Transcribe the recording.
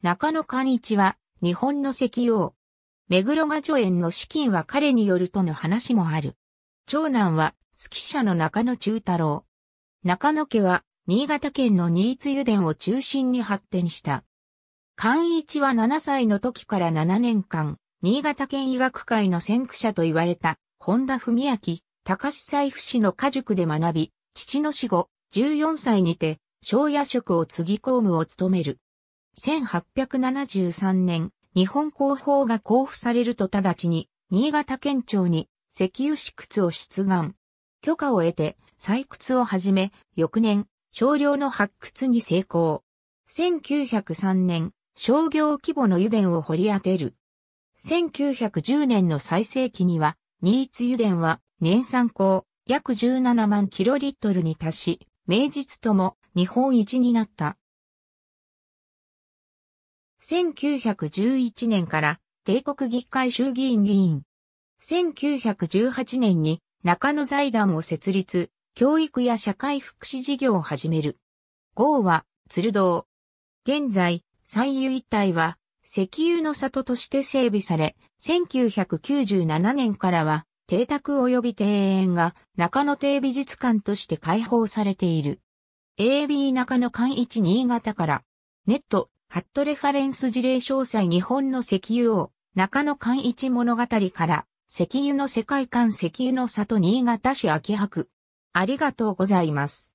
中野寛一は、日本の石油王。目黒が助演の資金は彼によるとの話もある。長男は、好き者の中野中太郎。中野家は、新潟県の新津油田を中心に発展した。寛一は7歳の時から7年間、新潟県医学会の先駆者と言われた、本田文明、高志財布氏の家塾で学び、父の死後、14歳にて、小夜職を継ぎ公務を務める。1873年、日本広報が交付されると直ちに、新潟県庁に石油試窟を出願。許可を得て、採掘を始め、翌年、少量の発掘に成功。1903年、商業規模の油田を掘り当てる。1910年の最盛期には、新津油田は年産高約17万キロリットルに達し、名実とも日本一になった。1911年から帝国議会衆議院議員。1918年に中野財団を設立、教育や社会福祉事業を始める。号は、鶴堂。現在、三遊一帯は、石油の里として整備され、1997年からは、邸宅及び庭園が中野邸美術館として開放されている。AB 中野館一新潟から、ネットハットレファレンス事例詳細日本の石油王、中野寛一物語から、石油の世界観石油の里新潟市秋博。ありがとうございます。